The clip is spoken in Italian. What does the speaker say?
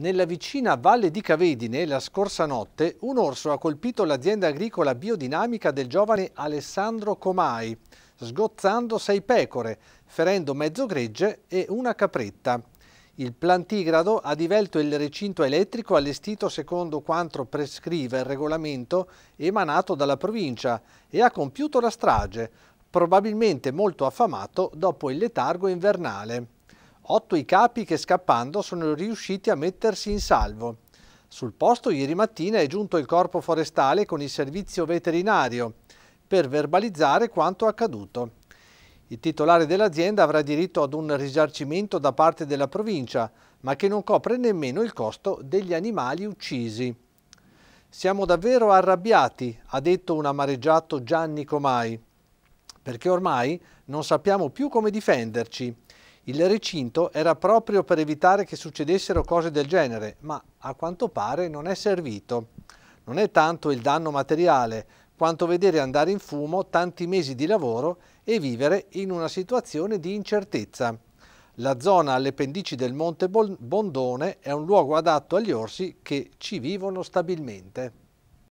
Nella vicina Valle di Cavedine, la scorsa notte, un orso ha colpito l'azienda agricola biodinamica del giovane Alessandro Comai, sgozzando sei pecore, ferendo mezzo gregge e una capretta. Il plantigrado ha divelto il recinto elettrico allestito secondo quanto prescrive il regolamento emanato dalla provincia e ha compiuto la strage, probabilmente molto affamato dopo il letargo invernale. Otto i capi che scappando sono riusciti a mettersi in salvo. Sul posto ieri mattina è giunto il corpo forestale con il servizio veterinario per verbalizzare quanto accaduto. Il titolare dell'azienda avrà diritto ad un risarcimento da parte della provincia, ma che non copre nemmeno il costo degli animali uccisi. Siamo davvero arrabbiati, ha detto un amareggiato Gianni Comai, perché ormai non sappiamo più come difenderci il recinto era proprio per evitare che succedessero cose del genere, ma a quanto pare non è servito. Non è tanto il danno materiale, quanto vedere andare in fumo tanti mesi di lavoro e vivere in una situazione di incertezza. La zona alle pendici del Monte Bondone è un luogo adatto agli orsi che ci vivono stabilmente.